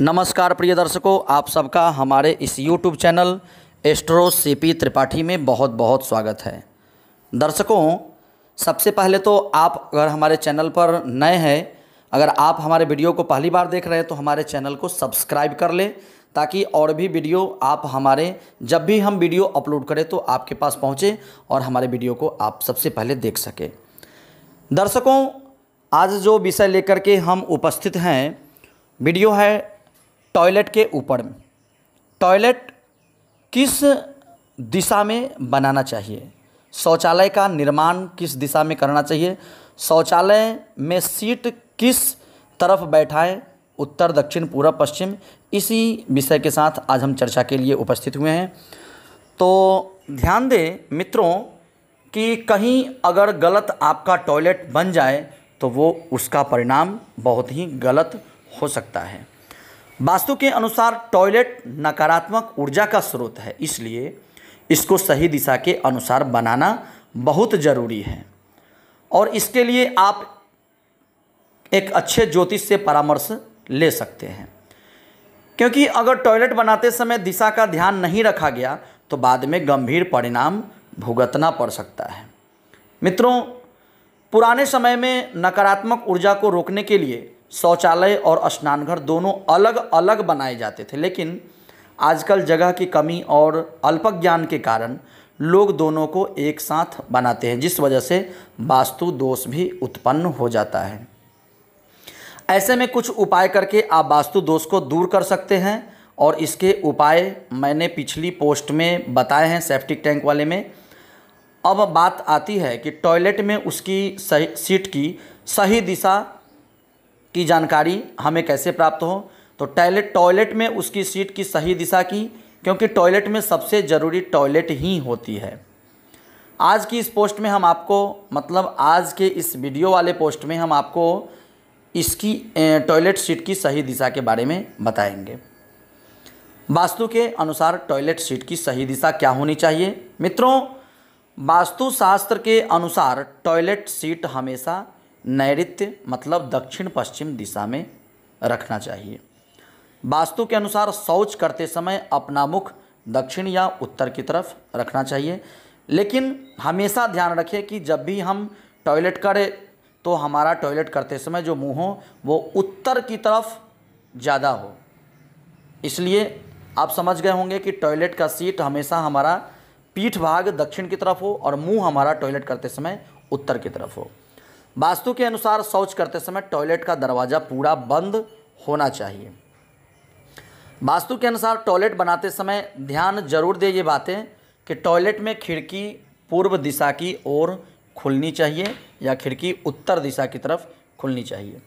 नमस्कार प्रिय दर्शकों आप सबका हमारे इस YouTube channel astro CP Tripathi में बहुत बहुत स्वागत है दर्शकों सबसे पहले तो आप अगर हमारे चैनल पर नए हैं अगर आप हमारे वीडियो को पहली बार देख रहे हैं तो हमारे चैनल को सब्सक्राइब कर लें ताकि और भी वीडियो आप हमारे जब भी हम वीडियो अपलोड करें तो आपके पास पहुँचें और हमारे वीडियो को आप सबसे पहले देख सकें दर्शकों आज जो विषय लेकर के हम उपस्थित हैं वीडियो है टॉयलेट के ऊपर में टॉयलेट किस दिशा में बनाना चाहिए शौचालय का निर्माण किस दिशा में करना चाहिए शौचालय में सीट किस तरफ बैठाएं उत्तर दक्षिण पूर्व पश्चिम इसी विषय के साथ आज हम चर्चा के लिए उपस्थित हुए हैं तो ध्यान दें मित्रों कि कहीं अगर गलत आपका टॉयलेट बन जाए तो वो उसका परिणाम बहुत ही गलत हो सकता है वास्तु के अनुसार टॉयलेट नकारात्मक ऊर्जा का स्रोत है इसलिए इसको सही दिशा के अनुसार बनाना बहुत ज़रूरी है और इसके लिए आप एक अच्छे ज्योतिष से परामर्श ले सकते हैं क्योंकि अगर टॉयलेट बनाते समय दिशा का ध्यान नहीं रखा गया तो बाद में गंभीर परिणाम भुगतना पड़ सकता है मित्रों पुराने समय में नकारात्मक ऊर्जा को रोकने के लिए शौचालय और स्नानघर दोनों अलग अलग बनाए जाते थे लेकिन आजकल जगह की कमी और अल्पज्ञान के कारण लोग दोनों को एक साथ बनाते हैं जिस वजह से वास्तु दोष भी उत्पन्न हो जाता है ऐसे में कुछ उपाय करके आप वास्तु दोष को दूर कर सकते हैं और इसके उपाय मैंने पिछली पोस्ट में बताए हैं सेफ्टिक टैंक वाले में अब बात आती है कि टॉयलेट में उसकी सही सीट की सही दिशा की जानकारी हमें कैसे प्राप्त हो तो टॉयलेट टॉयलेट में उसकी सीट की सही दिशा की क्योंकि टॉयलेट में सबसे ज़रूरी टॉयलेट ही होती है आज की इस पोस्ट में हम आपको मतलब आज के इस वीडियो वाले पोस्ट में हम आपको इसकी टॉयलेट सीट की सही दिशा के बारे में बताएंगे वास्तु के अनुसार टॉयलेट सीट की सही दिशा क्या होनी चाहिए मित्रों वास्तुशास्त्र के अनुसार टॉयलेट सीट हमेशा नैऋत्य मतलब दक्षिण पश्चिम दिशा में रखना चाहिए वास्तु के अनुसार शौच करते समय अपना मुख दक्षिण या उत्तर की तरफ रखना चाहिए लेकिन हमेशा ध्यान रखें कि जब भी हम टॉयलेट करें तो हमारा टॉयलेट करते समय जो मुँह हो वो उत्तर की तरफ ज़्यादा हो इसलिए आप समझ गए होंगे कि टॉयलेट का सीट हमेशा हमारा पीठ भाग दक्षिण की तरफ हो और मुंह हमारा टॉयलेट करते समय उत्तर की तरफ हो वास्तु के अनुसार शौच करते समय टॉयलेट का दरवाज़ा पूरा बंद होना चाहिए वास्तु के अनुसार टॉयलेट बनाते समय ध्यान जरूर दें ये बातें कि टॉयलेट में खिड़की पूर्व दिशा की ओर खुलनी चाहिए या खिड़की उत्तर दिशा की तरफ खुलनी चाहिए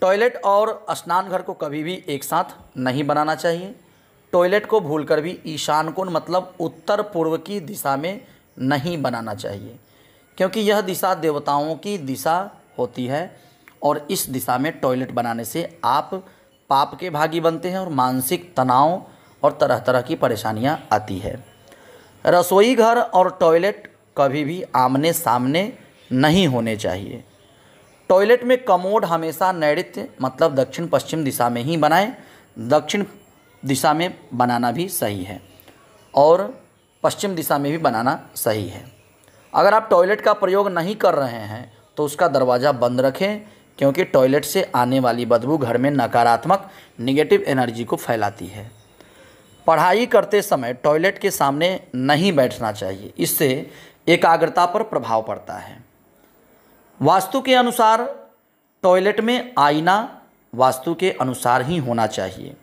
टॉयलेट और स्नान घर को कभी भी एक साथ नहीं बनाना चाहिए टॉयलेट को भूलकर भी ईशान कोण मतलब उत्तर पूर्व की दिशा में नहीं बनाना चाहिए क्योंकि यह दिशा देवताओं की दिशा होती है और इस दिशा में टॉयलेट बनाने से आप पाप के भागी बनते हैं और मानसिक तनाव और तरह तरह की परेशानियां आती है रसोई घर और टॉयलेट कभी भी आमने सामने नहीं होने चाहिए टॉयलेट में कमोड हमेशा नैत्य मतलब दक्षिण पश्चिम दिशा में ही बनाएं दक्षिण दिशा में बनाना भी सही है और पश्चिम दिशा में भी बनाना सही है अगर आप टॉयलेट का प्रयोग नहीं कर रहे हैं तो उसका दरवाज़ा बंद रखें क्योंकि टॉयलेट से आने वाली बदबू घर में नकारात्मक निगेटिव एनर्जी को फैलाती है पढ़ाई करते समय टॉयलेट के सामने नहीं बैठना चाहिए इससे एकाग्रता पर प्रभाव पड़ता है वास्तु के अनुसार टॉयलेट में आईना वास्तु के अनुसार ही होना चाहिए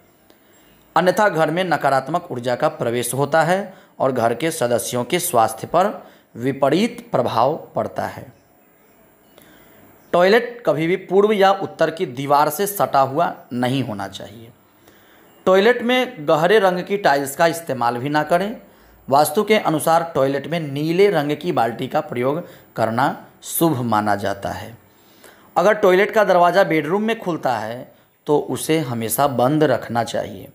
अन्यथा घर में नकारात्मक ऊर्जा का प्रवेश होता है और घर के सदस्यों के स्वास्थ्य पर विपरीत प्रभाव पड़ता है टॉयलेट कभी भी पूर्व या उत्तर की दीवार से सटा हुआ नहीं होना चाहिए टॉयलेट में गहरे रंग की टाइल्स का इस्तेमाल भी ना करें वास्तु के अनुसार टॉयलेट में नीले रंग की बाल्टी का प्रयोग करना शुभ माना जाता है अगर टॉयलेट का दरवाज़ा बेडरूम में खुलता है तो उसे हमेशा बंद रखना चाहिए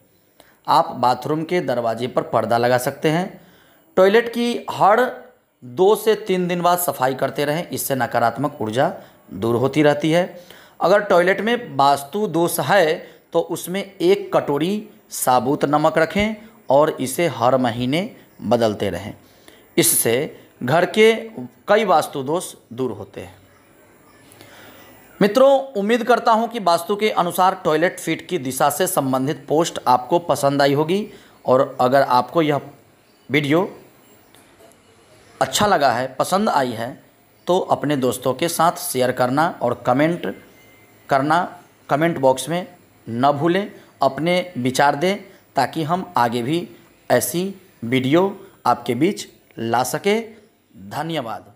आप बाथरूम के दरवाजे पर पर्दा लगा सकते हैं टॉयलेट की हर दो से तीन दिन बाद सफाई करते रहें इससे नकारात्मक ऊर्जा दूर होती रहती है अगर टॉयलेट में वास्तु दोष है तो उसमें एक कटोरी साबुत नमक रखें और इसे हर महीने बदलते रहें इससे घर के कई वास्तु दोष दूर होते हैं मित्रों उम्मीद करता हूं कि वास्तु के अनुसार टॉयलेट फिट की दिशा से संबंधित पोस्ट आपको पसंद आई होगी और अगर आपको यह वीडियो अच्छा लगा है पसंद आई है तो अपने दोस्तों के साथ शेयर करना और कमेंट करना कमेंट बॉक्स में न भूलें अपने विचार दें ताकि हम आगे भी ऐसी वीडियो आपके बीच ला सके धन्यवाद